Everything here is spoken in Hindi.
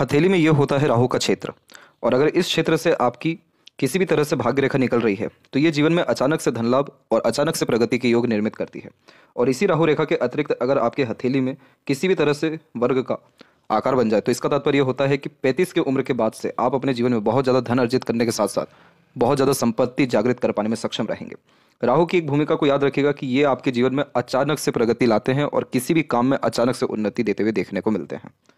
हथेली में यह होता है राहु का क्षेत्र और अगर इस क्षेत्र से आपकी किसी भी तरह से भाग्य रेखा निकल रही है तो ये जीवन में अचानक से धन लाभ और अचानक से प्रगति के योग निर्मित करती है और इसी राहु रेखा के अतिरिक्त अगर आपके हथेली में किसी भी तरह से वर्ग का आकार बन जाए तो इसका तात्पर्य होता है कि पैंतीस के उम्र के बाद से आप अपने जीवन में बहुत ज़्यादा धन अर्जित करने के साथ साथ बहुत ज़्यादा संपत्ति जागृत कर पाने में सक्षम रहेंगे राहु की एक भूमिका को याद रखेगा कि ये आपके जीवन में अचानक से प्रगति लाते हैं और किसी भी काम में अचानक से उन्नति देते हुए देखने को मिलते हैं